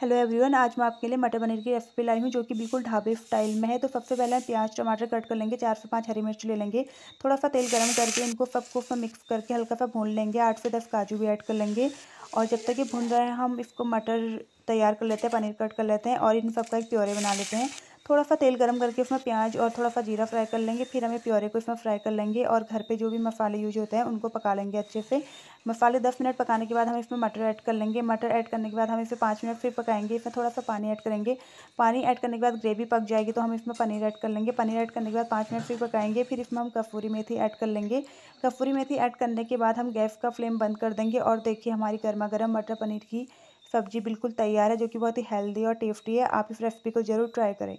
hello everyone आज मैं आपके लिए मटर पनीर की रेसिपी लाई हूँ जो कि बिल्कुल ढाबे स्टाइल में है तो सबसे पहले हम प्याज टमाटर कट कर लेंगे चार से पाँच हरी मिर्च ले लेंगे थोड़ा सा तेल गर्म करके इनको सबको सब मिक्स करके हल्का सा भून लेंगे आठ से दस काजू भी ऐड कर लेंगे और जब तक ये भून रहे हैं हम इसको मटर तैयार कर लेते हैं पनीर कट कर लेते हैं और इन सब का एक प्योरे बना लेते हैं थोड़ा सा तेल गर्म करके उसमें प्याज और थोड़ा सा जीरा फ्राई कर लेंगे फिर हमें प्योरे को इसमें फ्राई कर लेंगे और घर पे जो भी मसाले यूज होते हैं उनको पका लेंगे अच्छे से मसाले दस मिनट पकाने के बाद हम इसमें मटर ऐड कर लेंगे मटर ऐड करने के बाद हम इसे पाँच मिनट फिर पकाएंगे इसमें थोड़ा सा पानी ऐड करेंगे पानी ऐड करने के बाद ग्रेवी पक जाएगी तो हम इसमें पनीर ऐड कर लेंगे पनीर ऐड करने के बाद पाँच मिनट फिर पकाएंगे फिर इसमें हम कफूरी मेथी ऐड कर लेंगे कफूरी मेथी ऐड करने के बाद हम गैस का फ्लेम बंद कर देंगे और देखिए हमारी गर्मा गर्म मटर पनीर की सब्जी बिल्कुल तैयार है जो कि बहुत ही हेल्दी और टेस्टी है आप इस रेसिपी को ज़रूर ट्राई करें